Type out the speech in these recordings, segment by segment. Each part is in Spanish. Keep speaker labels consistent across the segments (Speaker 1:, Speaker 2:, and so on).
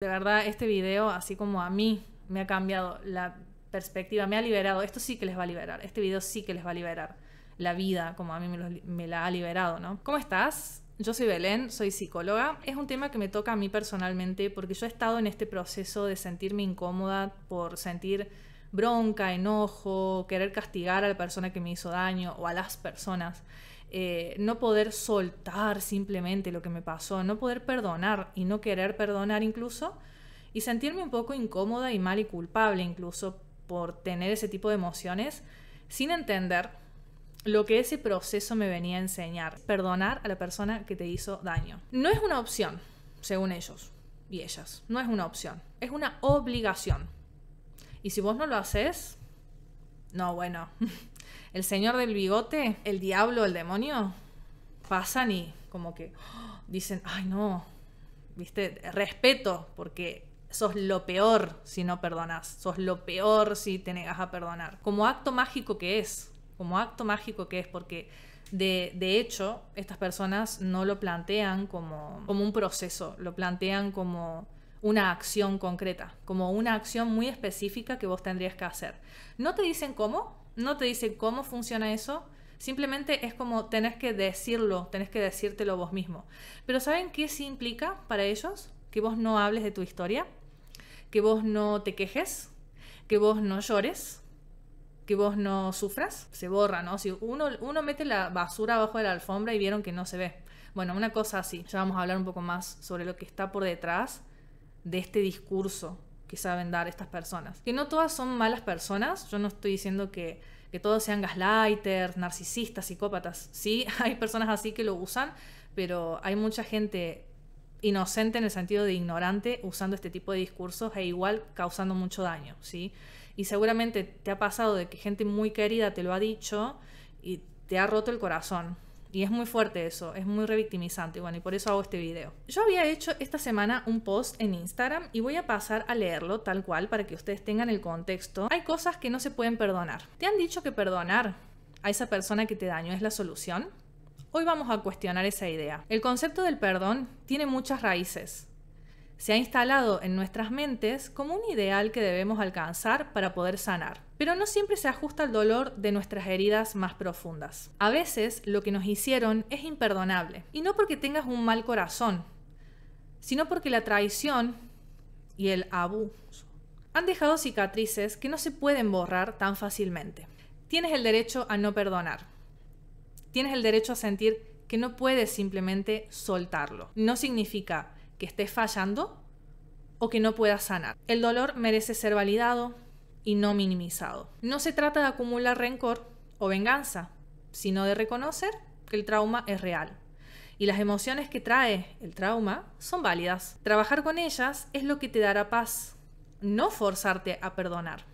Speaker 1: De verdad, este video, así como a mí, me ha cambiado la perspectiva, me ha liberado. Esto sí que les va a liberar, este video sí que les va a liberar la vida, como a mí me, la ha liberado, ¿no? ¿Cómo estás? Yo soy Belén, soy psicóloga. Es un tema que me toca a mí personalmente porque yo he estado en este proceso de sentirme incómoda por sentir bronca, enojo, querer castigar a la persona que me hizo daño o a las personas. Eh, no poder soltar simplemente lo que me pasó, no poder perdonar y no querer perdonar incluso, y sentirme un poco incómoda y mal y culpable incluso por tener ese tipo de emociones sin entender lo que ese proceso me venía a enseñar, perdonar a la persona que te hizo daño. No es una opción, según ellos y ellas, no es una opción, es una obligación. Y si vos no lo haces, no, bueno, el señor del bigote, el diablo, el demonio, pasan y como que dicen, ay no, viste, respeto, porque sos lo peor si no perdonas sos lo peor si te negas a perdonar. Como acto mágico que es, como acto mágico que es, porque de, de, hecho estas personas no lo plantean como, como un proceso, lo plantean como una acción concreta, como una acción muy específica que vos tendrías que hacer. No te dicen cómo, no te dice cómo funciona eso, simplemente es como tenés que decirlo, tenés que decírtelo vos mismo. Pero ¿saben qué sí implica para ellos? Que vos no hables de tu historia, que vos no te quejes, que vos no llores, que vos no sufras. Se borra, ¿no? Si uno, uno mete la basura abajo de la alfombra y vieron que no se ve. Bueno, una cosa así. Ya vamos a hablar un poco más sobre lo que está por detrás de este discurso que saben dar estas personas. Que no todas son malas personas, yo no estoy diciendo que, todos sean gaslighters, narcisistas, psicópatas. Sí, hay personas así que lo usan, pero hay mucha gente inocente en el sentido de ignorante usando este tipo de discursos e igual causando mucho daño, ¿sí? Y seguramente te ha pasado de que gente muy querida te lo ha dicho y te ha roto el corazón, y es muy fuerte eso, es muy revictimizante. Bueno, y por eso hago este video. Yo había hecho esta semana un post en Instagram y voy a pasar a leerlo tal cual para que ustedes tengan el contexto. Hay cosas que no se pueden perdonar. ¿Te han dicho que perdonar a esa persona que te dañó es la solución? Hoy vamos a cuestionar esa idea. El concepto del perdón tiene muchas raíces se ha instalado en nuestras mentes como un ideal que debemos alcanzar para poder sanar. Pero no siempre se ajusta al dolor de nuestras heridas más profundas. A veces lo que nos hicieron es imperdonable, y no porque tengas un mal corazón, sino porque la traición y el abuso han dejado cicatrices que no se pueden borrar tan fácilmente. Tienes el derecho a no perdonar. Tienes el derecho a sentir que no puedes simplemente soltarlo. No significa que estés fallando o que no pueda sanar. El dolor merece ser validado y no minimizado. No se trata de acumular rencor o venganza, sino de reconocer que el trauma es real y las emociones que trae el trauma son válidas. Trabajar con ellas es lo que te dará paz, no forzarte a perdonar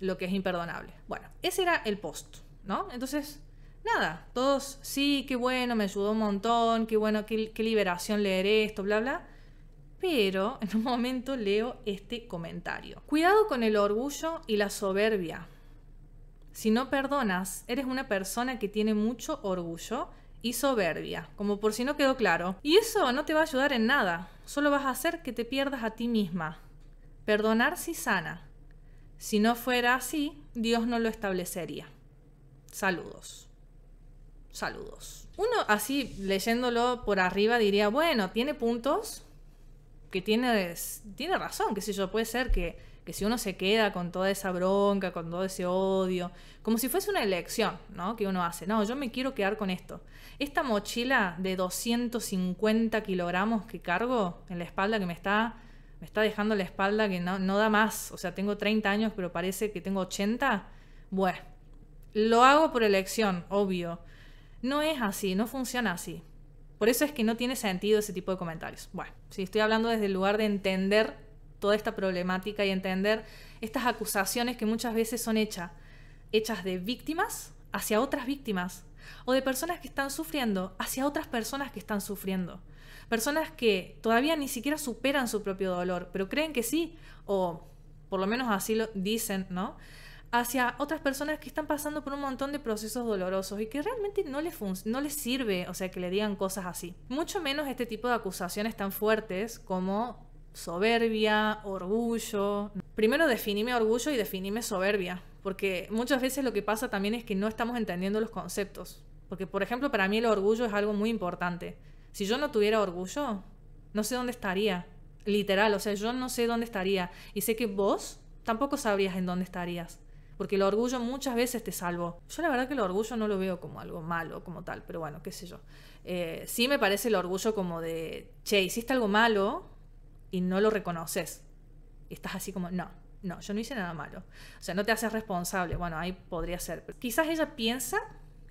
Speaker 1: lo que es imperdonable. Bueno, ese era el post, ¿no? Entonces, nada, todos, sí, qué bueno, me ayudó un montón, qué bueno, qué, liberación leer esto, bla, bla. Pero en un momento leo este comentario. Cuidado con el orgullo y la soberbia. Si no perdonas, eres una persona que tiene mucho orgullo y soberbia, como por si no quedó claro. Y eso no te va a ayudar en nada, solo vas a hacer que te pierdas a ti misma. Perdonar si sana. Si no fuera así, Dios no lo establecería. Saludos. Saludos. Uno así leyéndolo por arriba diría, bueno, tiene puntos que tiene, tiene razón, que sé yo, puede ser que, si uno se queda con toda esa bronca, con todo ese odio, como si fuese una elección, ¿no? Que uno hace, no, yo me quiero quedar con esto. Esta mochila de 250 kilogramos que cargo en la espalda que me está me está dejando la espalda que no, no, da más. O sea, tengo 30 años, pero parece que tengo 80. Bueno, lo hago por elección, obvio. No es así, no funciona así. Por eso es que no tiene sentido ese tipo de comentarios. Bueno, si estoy hablando desde el lugar de entender toda esta problemática y entender estas acusaciones que muchas veces son hechas, hechas de víctimas hacia otras víctimas o de personas que están sufriendo hacia otras personas que están sufriendo. Personas que todavía ni siquiera superan su propio dolor, pero creen que sí, o por lo menos así lo dicen, ¿no? hacia otras personas que están pasando por un montón de procesos dolorosos y que realmente no les, no les sirve, o sea, que le digan cosas así. Mucho menos este tipo de acusaciones tan fuertes como soberbia, orgullo. Primero definime orgullo y definime soberbia, porque muchas veces lo que pasa también es que no estamos entendiendo los conceptos. Porque, por ejemplo, para mí el orgullo es algo muy importante. Si yo no tuviera orgullo, no sé dónde estaría. Literal, o sea, yo no sé dónde estaría. Y sé que vos tampoco sabrías en dónde estarías porque el orgullo muchas veces te salvo. Yo la verdad que el orgullo no lo veo como algo malo, como tal, pero bueno, qué sé yo. Eh, sí me parece el orgullo como de, che, hiciste algo malo y no lo reconoces. Y estás así como, no, no, yo no hice nada malo. O sea, no te haces responsable. Bueno, ahí podría ser. quizás ella piensa,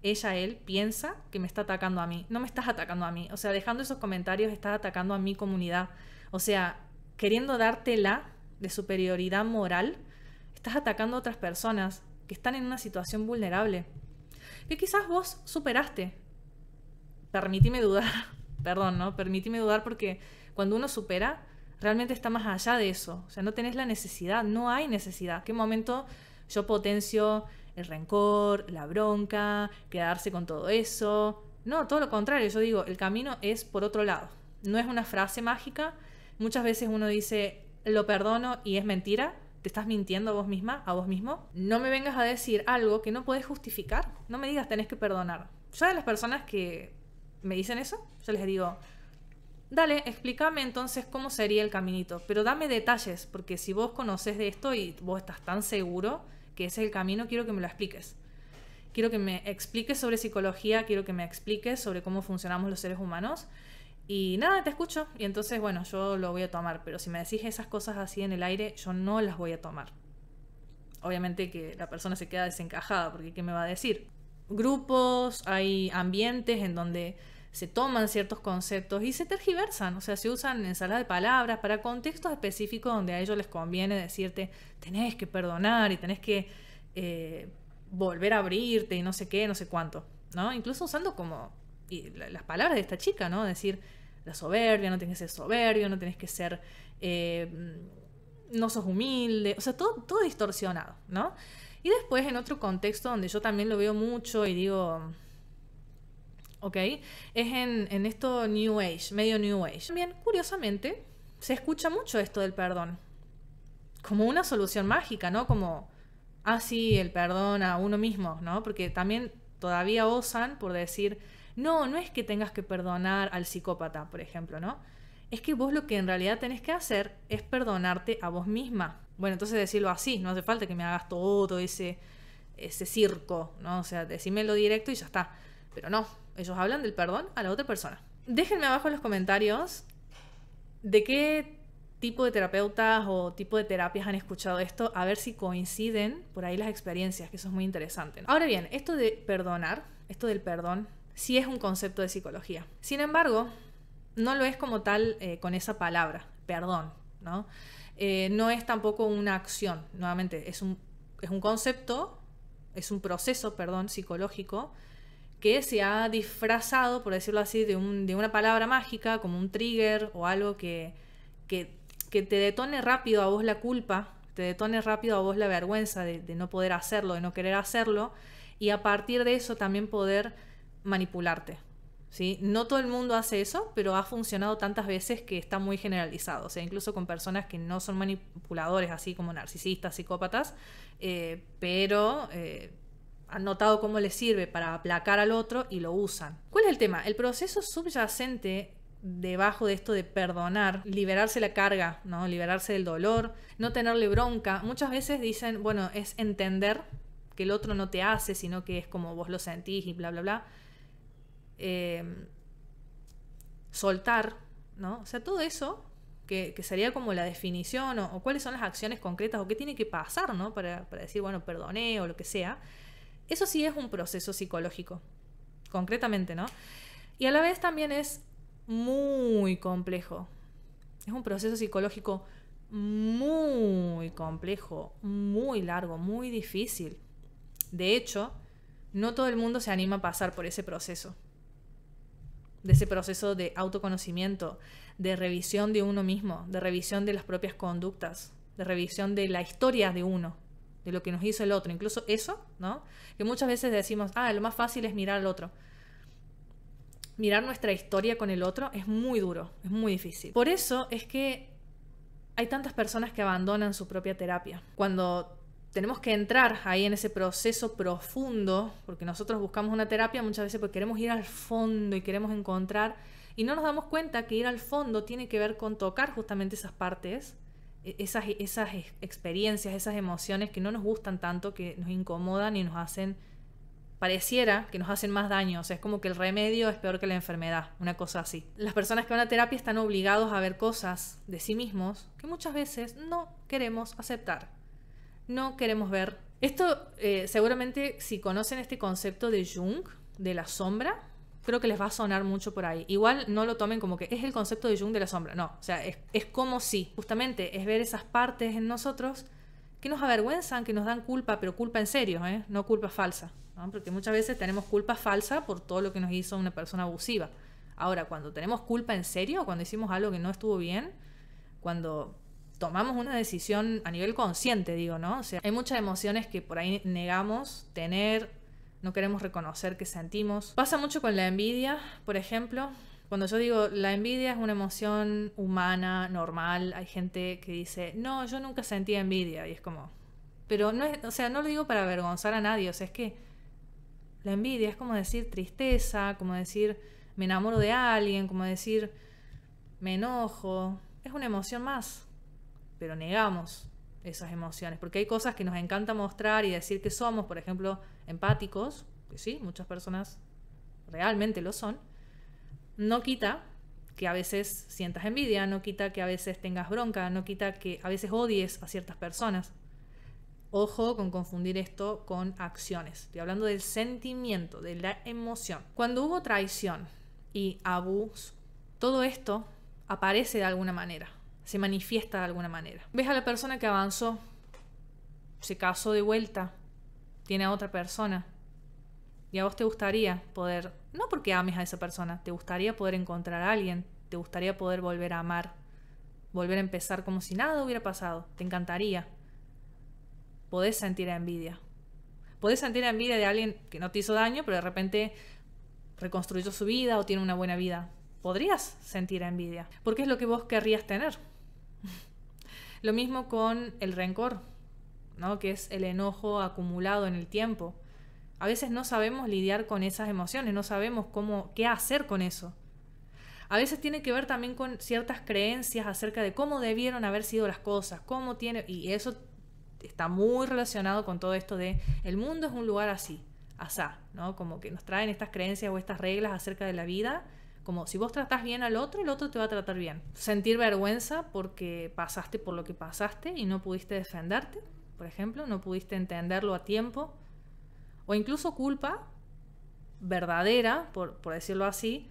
Speaker 1: ella, él, piensa que me está atacando a mí. No me estás atacando a mí. O sea, dejando esos comentarios, estás atacando a mi comunidad. O sea, queriendo dártela de superioridad moral estás atacando a otras personas que están en una situación vulnerable, que quizás vos superaste. Permíteme dudar, perdón, ¿no? Permíteme dudar porque cuando uno supera, realmente está más allá de eso. O sea, no tenés la necesidad, no hay necesidad. ¿Qué momento yo potencio el rencor, la bronca, quedarse con todo eso? No, todo lo contrario, yo digo, el camino es por otro lado. No es una frase mágica. Muchas veces uno dice, lo perdono y es mentira estás mintiendo a vos misma, a vos mismo. No me vengas a decir algo que no podés justificar. No me digas tenés que perdonar. Yo de las personas que me dicen eso, yo les digo, dale, explícame entonces cómo sería el caminito, pero dame detalles, porque si vos conoces de esto y vos estás tan seguro que ese es el camino, quiero que me lo expliques. Quiero que me expliques sobre psicología, quiero que me expliques sobre cómo funcionamos los seres humanos y nada, te escucho. Y entonces, bueno, yo lo voy a tomar. Pero si me decís esas cosas así en el aire, yo no las voy a tomar. Obviamente que la persona se queda desencajada, porque ¿qué me va a decir? Grupos, hay ambientes en donde se toman ciertos conceptos y se tergiversan, o sea, se usan en sala de palabras para contextos específicos donde a ellos les conviene decirte, tenés que perdonar y tenés que eh, volver a abrirte y no sé qué, no sé cuánto, ¿no? Incluso usando como las palabras de esta chica, ¿no? Decir, la soberbia, no tienes que ser soberbio, no tienes que ser... Eh, mm, no sos humilde, o sea, todo, todo distorsionado, ¿no? Y después en otro contexto donde yo también lo veo mucho y digo, ¿ok? Es en, en esto New Age, medio New Age. También, curiosamente, se escucha mucho esto del perdón, como una solución mágica, ¿no? Como, así ah, el perdón a uno mismo, ¿no? Porque también todavía osan por decir, no, no es que tengas que perdonar al psicópata, por ejemplo, ¿no? Es que vos lo que en realidad tenés que hacer es perdonarte a vos misma. Bueno, entonces decirlo así, no hace falta que me hagas todo ese, ese circo, ¿no? O sea, decímelo directo y ya está. Pero no, ellos hablan del perdón a la otra persona. Déjenme abajo en los comentarios de qué tipo de terapeutas o tipo de terapias han escuchado esto, a ver si coinciden por ahí las experiencias, que eso es muy interesante. Ahora bien, esto de perdonar, esto del perdón, si es un concepto de psicología. Sin embargo, no lo es como tal eh, con esa palabra, perdón, ¿no? Eh, no es tampoco una acción, nuevamente, es un, es un concepto, es un proceso, perdón, psicológico que se ha disfrazado, por decirlo así, de, un, de una palabra mágica, como un trigger o algo que, que, te detone rápido a vos la culpa, te detone rápido a vos la vergüenza de no poder hacerlo, de no querer hacerlo, y a partir de eso también poder manipularte. ¿sí? No todo el mundo hace eso, pero ha funcionado tantas veces que está muy generalizado. O sea, incluso con personas que no son manipuladores, así como narcisistas, psicópatas, eh, pero eh, han notado cómo les sirve para aplacar al otro y lo usan. ¿Cuál es el tema? El proceso subyacente debajo de esto de perdonar, liberarse la carga, ¿no? Liberarse del dolor, no tenerle bronca. Muchas veces dicen, bueno, es entender que el otro no te hace, sino que es como vos lo sentís y bla, bla, bla. Em, soltar, ¿no? O sea, todo eso que, sería como la definición o, cuáles son las acciones concretas o qué tiene que pasar, ¿no? Para, para decir, bueno, perdoné o lo que sea. Eso sí es un proceso psicológico, concretamente, ¿no? Y a la vez también es muy complejo. Es un proceso psicológico muy complejo, muy largo, muy difícil. De hecho, no todo el mundo se anima a pasar por ese proceso de ese proceso de autoconocimiento, de revisión de uno mismo, de revisión de las propias conductas, de revisión de la historia de uno, de lo que nos hizo el otro, incluso eso, ¿no? Que muchas veces decimos, ah, lo más fácil es mirar al otro. Mirar nuestra historia con el otro es muy duro, es muy difícil. Por eso es que hay tantas personas que abandonan su propia terapia. Cuando tenemos que entrar ahí en ese proceso profundo, porque nosotros buscamos una terapia muchas veces porque queremos ir al fondo y queremos encontrar, y no nos damos cuenta que ir al fondo tiene que ver con tocar justamente esas partes, e-, esas, esas experiencias, esas emociones que no nos gustan tanto, que nos incomodan y nos hacen, pareciera que nos hacen más daño, o sea, es como que el remedio es peor que la enfermedad, una cosa así. Las personas que van a terapia están obligados a ver cosas de sí mismos que muchas veces no queremos aceptar no queremos ver. Esto eh, seguramente si conocen este concepto de Jung, de la sombra, creo que les va a sonar mucho por ahí. Igual no lo tomen como que es el concepto de Jung de la sombra, no, o sea, es, como si, justamente es ver esas partes en nosotros que nos avergüenzan, que nos dan culpa, pero culpa en serio, ¿eh? no culpa falsa, porque muchas veces tenemos culpa falsa por todo lo que nos hizo una persona abusiva. Ahora, cuando tenemos culpa en serio, cuando hicimos algo que no estuvo bien, cuando tomamos una decisión a nivel consciente, digo, ¿no? O sea, hay muchas emociones que por ahí negamos tener, no queremos reconocer que sentimos. Pasa mucho con la envidia, por ejemplo. Cuando yo digo la envidia es una emoción humana, normal, hay gente que dice, no, yo nunca sentí envidia, y es como, pero no es, o sea, no lo digo para avergonzar a nadie, o sea, es que la envidia es como decir tristeza, como decir me enamoro de alguien, como decir me enojo, es una emoción más, pero negamos esas emociones, porque hay cosas que nos encanta mostrar y decir que somos, por ejemplo, empáticos, que sí, muchas personas realmente lo son, no quita que a veces sientas envidia, no quita que a veces tengas bronca, no quita que a veces odies a ciertas personas. Ojo con confundir esto con acciones. Estoy hablando del sentimiento, de la emoción. Cuando hubo traición y abuso, todo esto aparece de alguna manera se manifiesta de alguna manera. Ves a la persona que avanzó, se casó de vuelta, tiene a otra persona. Y a vos te gustaría poder, no porque ames a esa persona, te gustaría poder encontrar a alguien, te gustaría poder volver a amar, volver a empezar como si nada hubiera pasado, te encantaría. Podés sentir envidia. Podés sentir envidia de alguien que no te hizo daño, pero de repente reconstruyó su vida o tiene una buena vida. Podrías sentir envidia, porque es lo que vos querrías tener. Lo mismo con el rencor, ¿no? que es el enojo acumulado en el tiempo. A veces no sabemos lidiar con esas emociones, no sabemos cómo, qué hacer con eso. A veces tiene que ver también con ciertas creencias acerca de cómo debieron haber sido las cosas, cómo tiene y eso está muy relacionado con todo esto de el mundo es un lugar así, asá, ¿no? Como que nos traen estas creencias o estas reglas acerca de la vida como si vos tratás bien al otro, el otro te va a tratar bien. Sentir vergüenza porque pasaste por lo que pasaste y no pudiste defenderte, por ejemplo, no pudiste entenderlo a tiempo. O incluso culpa verdadera, por, decirlo así,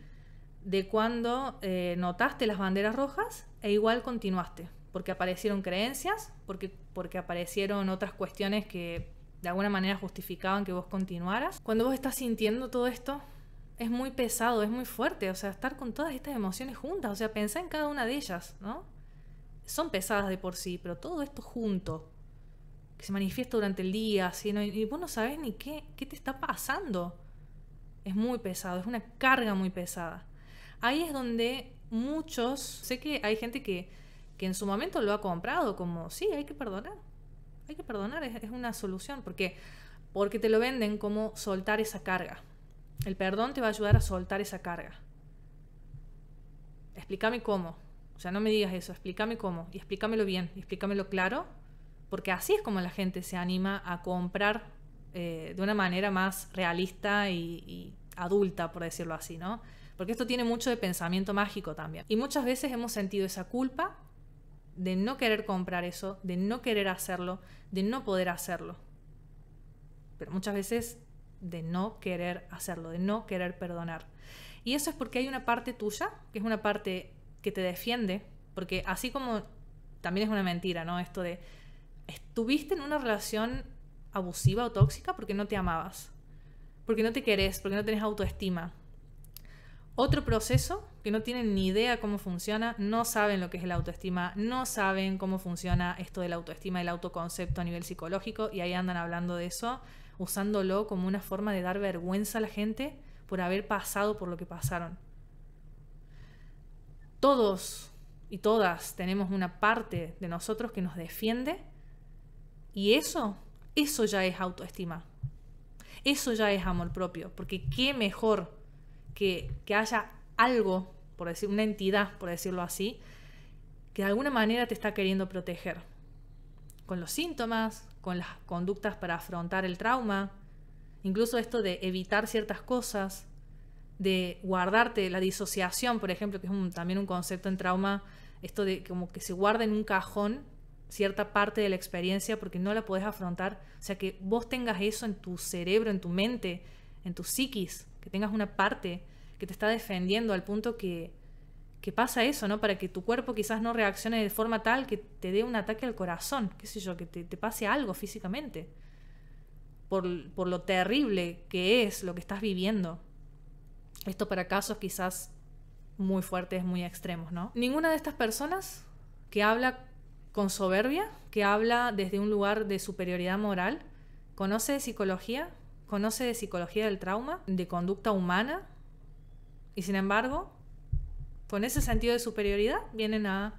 Speaker 1: de cuando eh, notaste las banderas rojas e igual continuaste. Porque aparecieron creencias, porque, porque aparecieron otras cuestiones que de alguna manera justificaban que vos continuaras. Cuando vos estás sintiendo todo esto, es muy pesado, es muy fuerte, o sea, estar con todas estas emociones juntas, o sea, pensar en cada una de ellas, ¿no? Son pesadas de por sí, pero todo esto junto, que se manifiesta durante el día, ¿no? y vos no sabés ni qué, qué te está pasando. Es muy pesado, es una carga muy pesada. Ahí es donde muchos, sé que hay gente que, en su momento lo ha comprado como, sí, hay que perdonar, hay que perdonar, es, es una solución, porque porque te lo venden como soltar esa carga, el perdón te va a ayudar a soltar esa carga. Explícame cómo. O sea, no me digas eso, explícame cómo. Y explícamelo bien, y explícamelo claro, porque así es como la gente se anima a comprar eh, de una manera más realista y, y adulta, por decirlo así, ¿no? Porque esto tiene mucho de pensamiento mágico también. Y muchas veces hemos sentido esa culpa de no querer comprar eso, de no querer hacerlo, de no poder hacerlo. Pero muchas veces de no querer hacerlo, de no querer perdonar. Y eso es porque hay una parte tuya, que es una parte que te defiende, porque así como también es una mentira, ¿no? Esto de, estuviste en una relación abusiva o tóxica porque no te amabas, porque no te querés, porque no tenés autoestima. Otro proceso que no tienen ni idea cómo funciona, no saben lo que es la autoestima, no saben cómo funciona esto de la autoestima, el autoconcepto a nivel psicológico, y ahí andan hablando de eso usándolo como una forma de dar vergüenza a la gente por haber pasado por lo que pasaron. Todos y todas tenemos una parte de nosotros que nos defiende y eso, eso ya es autoestima. Eso ya es amor propio, porque qué mejor que, que haya algo, por decir, una entidad, por decirlo así, que de alguna manera te está queriendo proteger. Con los síntomas, con las conductas para afrontar el trauma, incluso esto de evitar ciertas cosas, de guardarte la disociación, por ejemplo, que es también un concepto en trauma, esto de como que se guarda en un cajón cierta parte de la experiencia porque no la podés afrontar, o sea, que vos tengas eso en tu cerebro, en tu mente, en tu psiquis, que tengas una parte que te está defendiendo al punto que que pasa eso, ¿no? Para que tu cuerpo quizás no reaccione de forma tal que te dé un ataque al corazón, qué sé yo, que te, pase algo físicamente, por, por, lo terrible que es lo que estás viviendo. Esto para casos quizás muy fuertes, muy extremos, ¿no? Ninguna de estas personas que habla con soberbia, que habla desde un lugar de superioridad moral, conoce de psicología, conoce de psicología del trauma, de conducta humana, y sin embargo con ese sentido de superioridad vienen a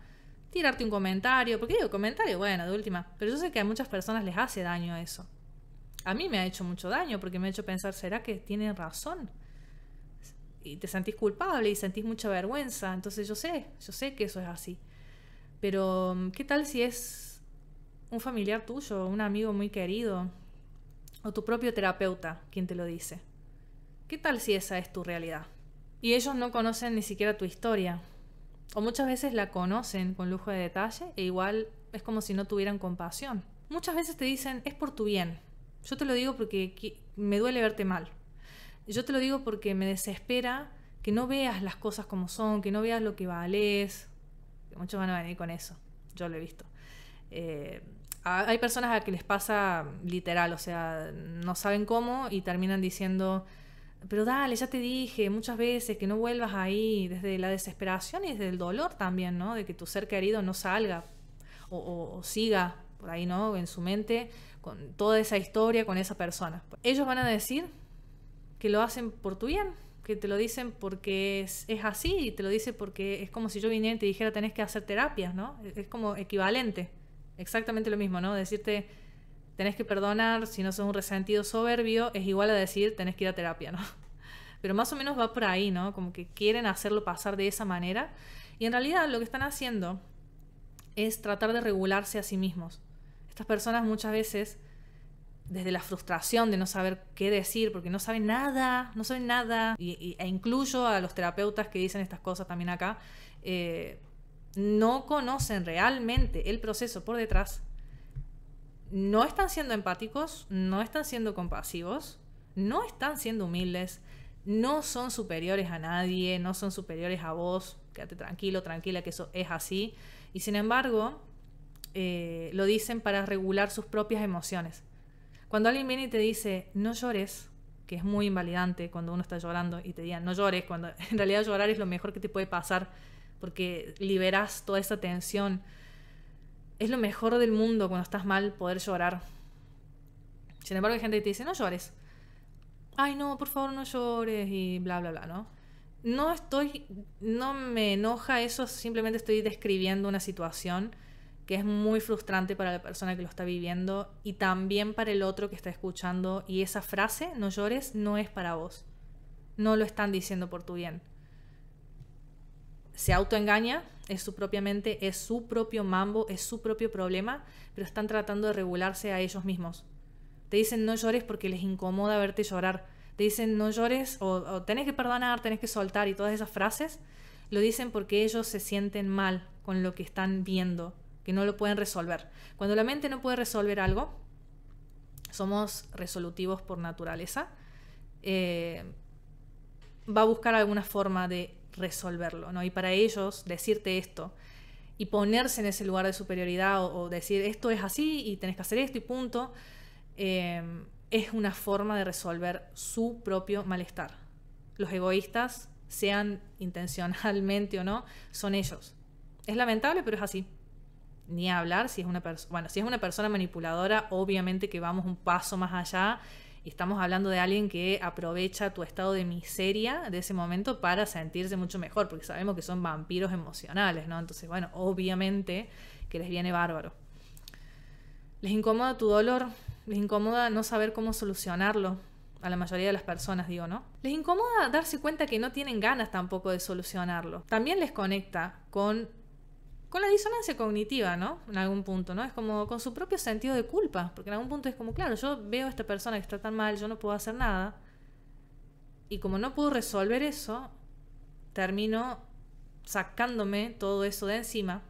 Speaker 1: tirarte un comentario. ¿Por qué digo comentario? Bueno, de última. Pero yo sé que a muchas personas les hace daño eso. A mí me ha hecho mucho daño porque me ha hecho pensar, ¿será que tienen razón? Y te sentís culpable y sentís mucha vergüenza. Entonces yo sé, yo sé que eso es así. Pero, ¿qué tal si es un familiar tuyo, un amigo muy querido o tu propio terapeuta quien te lo dice? ¿Qué tal si esa es tu realidad? Y ellos no conocen ni siquiera tu historia. O muchas veces la conocen con lujo de detalle e igual es como si no tuvieran compasión. Muchas veces te dicen, es por tu bien. Yo te lo digo porque me duele verte mal. Yo te lo digo porque me desespera que no veas las cosas como son, que no veas lo que vales. Muchos van a venir con eso. Yo lo he visto. Eh, hay personas a que les pasa literal, o sea, no saben cómo y terminan diciendo, pero dale, ya te dije muchas veces que no vuelvas ahí desde la desesperación y desde el dolor también, ¿no? De que tu ser querido no salga o, siga por ahí, ¿no? En su mente con toda esa historia con esa persona. Ellos van a decir que lo hacen por tu bien, que te lo dicen porque es, es así y te lo dice porque es como si yo viniera y te dijera tenés que hacer terapias, ¿no? Es como equivalente, exactamente lo mismo, ¿no? Decirte tenés que perdonar si no sos un resentido soberbio, es igual a decir tenés que ir a terapia, ¿no? Pero más o menos va por ahí, ¿no? Como que quieren hacerlo pasar de esa manera. Y en realidad lo que están haciendo es tratar de regularse a sí mismos. Estas personas muchas veces, desde la frustración de no saber qué decir, porque no saben nada, no saben nada, e incluyo a los terapeutas que dicen estas cosas también acá, eh, no conocen realmente el proceso por detrás no están siendo empáticos, no están siendo compasivos, no están siendo humildes, no son superiores a nadie, no son superiores a vos, quédate tranquilo, tranquila, que eso es así. Y sin embargo, eh, lo dicen para regular sus propias emociones. Cuando alguien viene y te dice, no llores, que es muy invalidante cuando uno está llorando y te digan, no llores, cuando en realidad llorar es lo mejor que te puede pasar, porque liberas toda esa tensión es lo mejor del mundo cuando estás mal poder llorar. Sin embargo, hay gente que te dice, no llores. Ay, no, por favor, no llores y bla, bla, bla, ¿no? No estoy, no me enoja eso, simplemente estoy describiendo una situación que es muy frustrante para la persona que lo está viviendo y también para el otro que está escuchando. Y esa frase, no llores, no es para vos. No lo están diciendo por tu bien se autoengaña, es su propia mente, es su propio mambo, es su propio problema, pero están tratando de regularse a ellos mismos. Te dicen no llores porque les incomoda verte llorar. Te dicen no llores o, tenés que perdonar, tenés que soltar y todas esas frases lo dicen porque ellos se sienten mal con lo que están viendo, que no lo pueden resolver. Cuando la mente no puede resolver algo, somos resolutivos por naturaleza, eh, va a buscar alguna forma de resolverlo, ¿no? Y para ellos decirte esto y ponerse en ese lugar de superioridad o, decir esto es así y tenés que hacer esto y punto, em, es una forma de resolver su propio malestar. Los egoístas, sean intencionalmente o no, son ellos. Es lamentable, pero es así. Ni hablar si es una persona, bueno, si es una persona manipuladora, obviamente que vamos un paso más allá estamos hablando de alguien que aprovecha tu estado de miseria de ese momento para sentirse mucho mejor, porque sabemos que son vampiros emocionales, ¿no? Entonces, bueno, obviamente que les viene bárbaro. Les incomoda tu dolor, les incomoda no saber cómo solucionarlo, a la mayoría de las personas, digo, ¿no? Les incomoda darse cuenta que no tienen ganas tampoco de solucionarlo. También les conecta con con la disonancia cognitiva, ¿no? En algún punto, ¿no? Es como con su propio sentido de culpa, porque en algún punto es como, claro, yo veo a esta persona que está tan mal, yo no puedo hacer nada, y como no puedo resolver eso, termino sacándome todo eso de encima.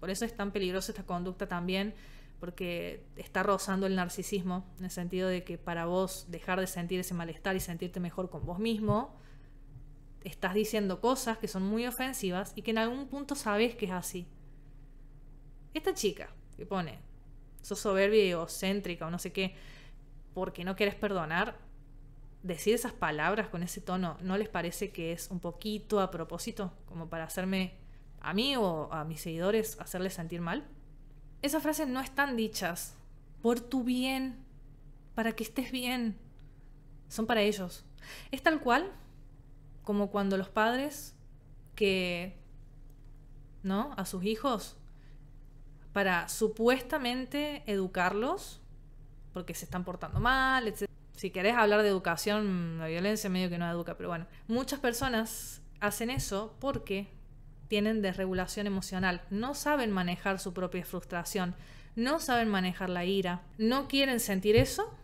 Speaker 1: Por eso es tan peligrosa esta conducta también, porque está rozando el narcisismo, en el sentido de que para vos dejar de sentir ese malestar y sentirte mejor con vos mismo, estás diciendo cosas que son muy ofensivas y que en algún punto sabes que es así. Esta chica que pone, sos soberbia y egocéntrica o no sé qué, porque no quieres perdonar, decir esas palabras con ese tono, ¿no les parece que es un poquito a propósito? Como para hacerme a mí o a mis seguidores hacerles sentir mal. Esas frases no están dichas por tu bien, para que estés bien. Son para ellos. Es tal cual como cuando los padres que, ¿no? A sus hijos, para supuestamente educarlos, porque se están portando mal, etc. Si querés hablar de educación, la violencia medio que no educa, pero bueno, muchas personas hacen eso porque tienen desregulación emocional, no saben manejar su propia frustración, no saben manejar la ira, no quieren sentir eso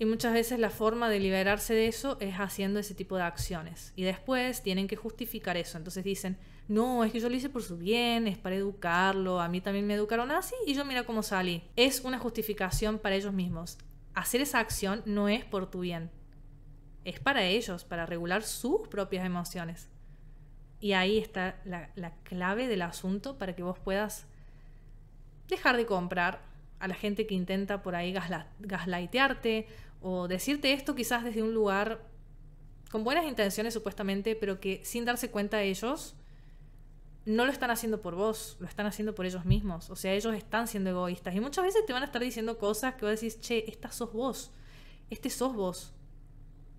Speaker 1: y muchas veces la forma de liberarse de eso es haciendo ese tipo de acciones. Y después tienen que justificar eso. Entonces dicen, no, es que yo lo hice por su bien, es para educarlo, a mí también me educaron así y yo mira cómo salí. Es una justificación para ellos mismos. Hacer esa acción no es por tu bien. Es para ellos, para regular sus propias emociones. Y ahí está la, clave del asunto para que vos puedas dejar de comprar a la gente que intenta por ahí gaslightarte o decirte esto quizás desde un lugar con buenas intenciones supuestamente, pero que sin darse cuenta ellos no lo están haciendo por vos, lo están haciendo por ellos mismos. O sea, ellos están siendo egoístas y muchas veces te van a estar diciendo cosas que vos decís, che, esta sos vos, este sos vos.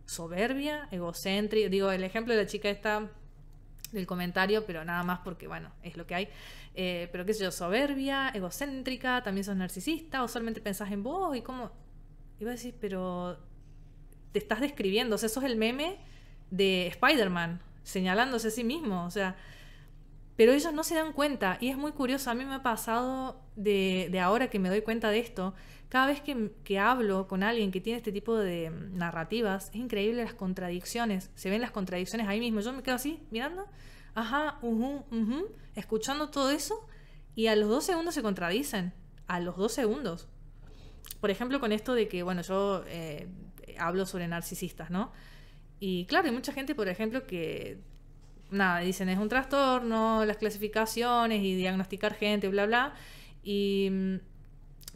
Speaker 1: Soberbia, egocéntrica, digo, el ejemplo de la chica esta del comentario, pero nada más porque, bueno, es lo que hay. Eh, pero qué sé yo, soberbia, egocéntrica, también sos narcisista o solamente pensás en vos y cómo iba a decir pero te estás describiendo, o sea, es el meme de Spider-Man, señalándose a sí mismo, o sea, pero ellos no se dan cuenta y es muy curioso, a mí me ha pasado de, ahora que me doy cuenta de esto, cada vez que, que, hablo con alguien que tiene este tipo de narrativas, es increíble las contradicciones, se ven las contradicciones ahí mismo, yo me quedo así mirando, ajá, escuchando todo eso y a los dos segundos se contradicen, a los dos segundos por ejemplo, con esto de que, bueno, yo eh, hablo sobre narcisistas, ¿no? Y claro, hay mucha gente, por ejemplo, que, nada, dicen es un trastorno, las clasificaciones y diagnosticar gente, bla, bla. Y, mm,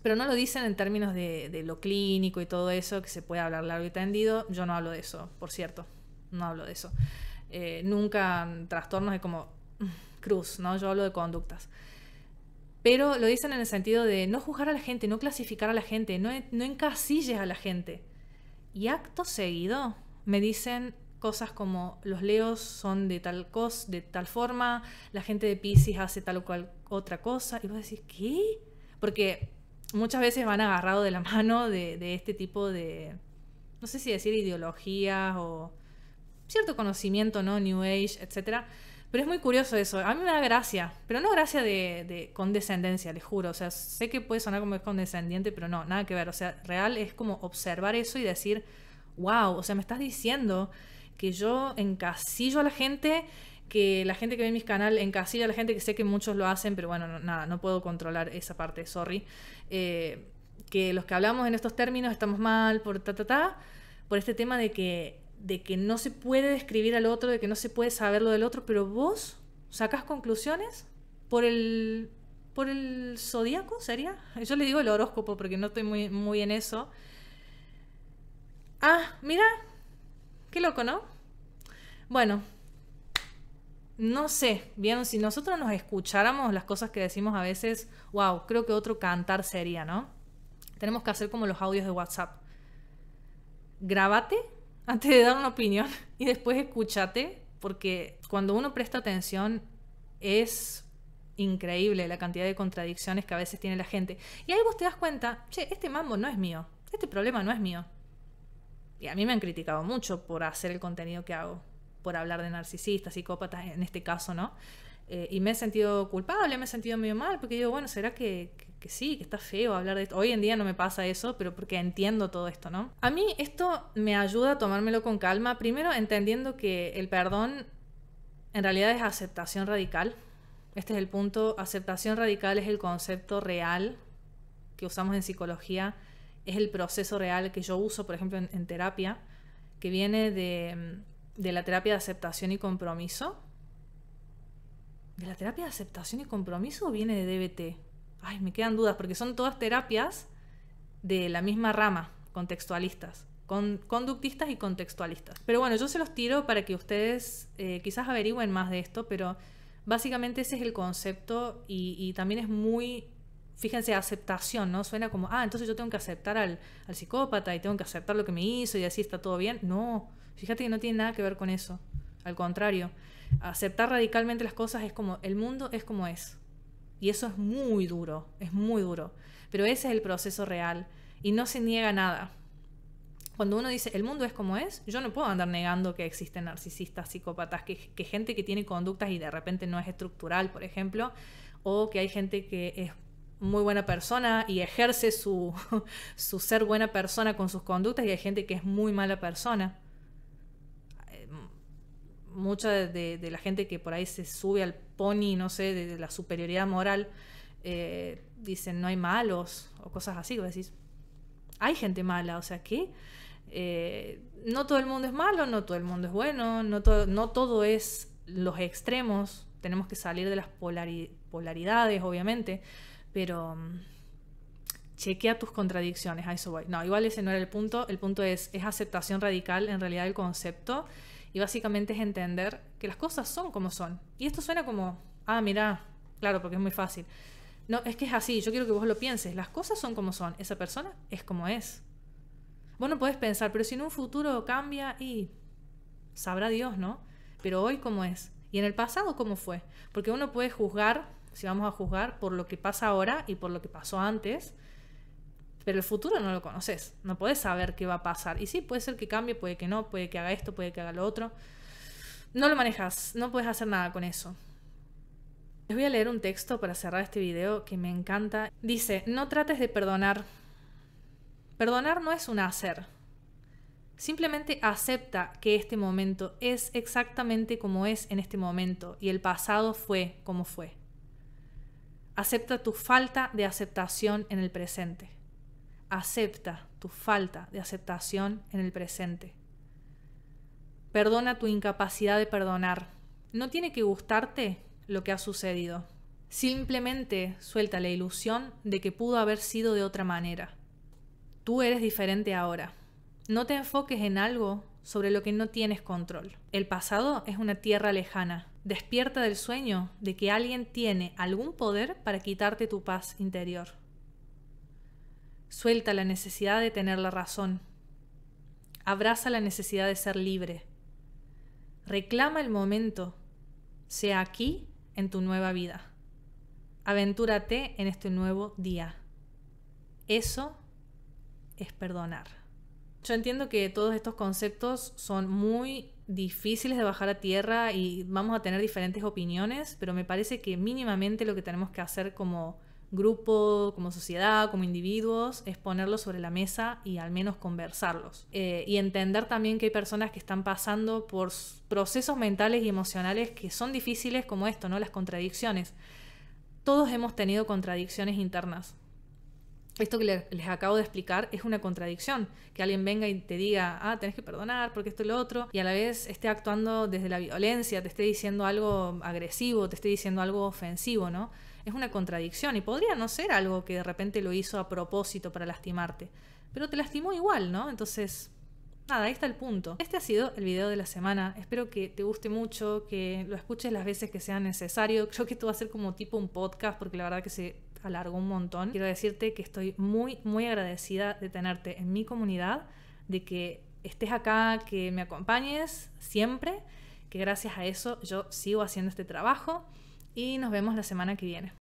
Speaker 1: pero no lo dicen en términos de, lo clínico y todo eso, que se puede hablar largo y tendido. Yo no hablo de eso, por cierto. No hablo de eso. Eh, nunca mm, trastornos de como mm, cruz, ¿no? Yo hablo de conductas pero lo dicen en el sentido de no juzgar a la gente, no clasificar a la gente, no, no encasilles a la gente. Y acto seguido me dicen cosas como los leos son de tal cos, de tal forma, la gente de Pisces hace tal o cual otra cosa, y vos decís, ¿qué? Porque muchas veces van agarrados de la mano de, de este tipo de, no sé si decir ideologías o cierto conocimiento, ¿no? New Age, etcétera, pero es muy curioso eso. A mí me da gracia, pero no gracia de, condescendencia, les juro. O sea, sé que puede sonar como condescendiente, pero no, nada que ver. O sea, real es como observar eso y decir, wow, o sea, me estás diciendo que yo encasillo a la gente, que la gente que ve mis canales encasilla a la gente, que sé que muchos lo hacen, pero bueno, nada, no puedo controlar esa parte, sorry. Eh, que los que hablamos en estos términos estamos mal por ta, ta, ta, por este tema de que de que no se puede describir al otro, de que no se puede saber lo del otro, pero vos sacas conclusiones por el por el zodíaco sería. Yo le digo el horóscopo porque no estoy muy, muy en eso. Ah, mira, qué loco, ¿no? Bueno, no sé, bien, si nosotros nos escucháramos las cosas que decimos a veces, wow, creo que otro cantar sería, ¿no? Tenemos que hacer como los audios de WhatsApp. grabate antes de dar una opinión y después escúchate, porque cuando uno presta atención es increíble la cantidad de contradicciones que a veces tiene la gente. Y ahí vos te das cuenta, che, este mambo no es mío, este problema no es mío. Y a mí me han criticado mucho por hacer el contenido que hago, por hablar de narcisistas, psicópatas, en este caso, ¿no? Eh, y me he sentido culpable, me he sentido medio mal, porque digo, bueno, ¿será que, sí, que está feo hablar de esto? Hoy en día no me pasa eso, pero porque entiendo todo esto, ¿no? A mí esto me ayuda a tomármelo con calma, primero entendiendo que el perdón en realidad es aceptación radical. Este es el punto, aceptación radical es el concepto real que usamos en psicología, es el proceso real que yo uso, por ejemplo, en, terapia, que viene de la terapia de aceptación y compromiso, ¿De la terapia de aceptación y compromiso viene de DBT? Ay, me quedan dudas porque son todas terapias de la misma rama, contextualistas, conductistas y contextualistas. Pero bueno, yo se los tiro para que ustedes eh, quizás averigüen más de esto, pero básicamente ese es el concepto y, también es muy, fíjense, aceptación, ¿no? Suena como, ah, entonces yo tengo que aceptar al, al psicópata y tengo que aceptar lo que me hizo y así está todo bien. No, fíjate que no tiene nada que ver con eso. Al contrario, aceptar radicalmente las cosas es como, el mundo es como es. Y eso es muy duro, es muy duro. Pero ese es el proceso real y no se niega nada. Cuando uno dice, el mundo es como es, yo no puedo andar negando que existen narcisistas, psicópatas, que, gente que tiene conductas y de repente no es estructural, por ejemplo, o que hay gente que es muy buena persona y ejerce su, su ser buena persona con sus conductas y hay gente que es muy mala persona mucha de, la gente que por ahí se sube al pony, no sé, de, la superioridad moral, eh, dicen no hay malos o cosas así. Vos decís, hay gente mala, o sea, ¿qué? Eh, no todo el mundo es malo, no todo el mundo es bueno, no, no todo es los extremos, tenemos que salir de las polaridades, obviamente, pero mm, chequea tus contradicciones, a eso voy. No, igual ese no era el punto, el punto es, es aceptación radical en realidad del concepto y básicamente es entender que las cosas son como son. Y esto suena como, ah, mira, claro, porque es muy fácil. No, es que es así, yo quiero que vos lo pienses, las cosas son como son, esa persona es como es. Vos no podés pensar, pero si en un futuro cambia y sabrá Dios, ¿no? Pero hoy cómo es. Y en el pasado cómo fue. Porque uno puede juzgar, si vamos a juzgar, por lo que pasa ahora y por lo que pasó antes, pero el futuro no lo conoces, no puedes saber qué va a pasar. Y sí, puede ser que cambie, puede que no, puede que haga esto, puede que haga lo otro. No lo manejas, no puedes hacer nada con eso. Les voy a leer un texto para cerrar este video que me encanta. Dice, no trates de perdonar. Perdonar no es un hacer. Simplemente acepta que este momento es exactamente como es en este momento y el pasado fue como fue. Acepta tu falta de aceptación en el presente acepta tu falta de aceptación en el presente. Perdona tu incapacidad de perdonar. No tiene que gustarte lo que ha sucedido. Simplemente suelta la ilusión de que pudo haber sido de otra manera. Tú eres diferente ahora. No te enfoques en algo sobre lo que no tienes control. El pasado es una tierra lejana. Despierta del sueño de que alguien tiene algún poder para quitarte tu paz interior. Suelta la necesidad de tener la razón. Abraza la necesidad de ser libre. Reclama el momento, sea aquí en tu nueva vida. Aventúrate en este nuevo día. Eso es perdonar. Yo entiendo que todos estos conceptos son muy difíciles de bajar a tierra y vamos a tener diferentes opiniones, pero me parece que mínimamente lo que tenemos que hacer como grupo, como sociedad, como individuos, es ponerlos sobre la mesa y al menos conversarlos. Eh, y entender también que hay personas que están pasando por procesos mentales y emocionales que son difíciles como esto, ¿no? Las contradicciones. Todos hemos tenido contradicciones internas. Esto que les acabo de explicar es una contradicción. Que alguien venga y te diga, ah, tenés que perdonar porque esto y lo otro, y a la vez esté actuando desde la violencia, te esté diciendo algo agresivo, te esté diciendo algo ofensivo, ¿no? es una contradicción y podría no ser algo que de repente lo hizo a propósito para lastimarte, pero te lastimó igual, ¿no? Entonces, nada, ahí está el punto. Este ha sido el video de la semana. Espero que te guste mucho, que lo escuches las veces que sea necesario. Creo que esto va a ser como tipo un podcast porque la verdad que se alargó un montón. Quiero decirte que estoy muy, muy agradecida de tenerte en mi comunidad, de que estés acá, que me acompañes siempre, que gracias a eso yo sigo haciendo este trabajo y nos vemos la semana que viene.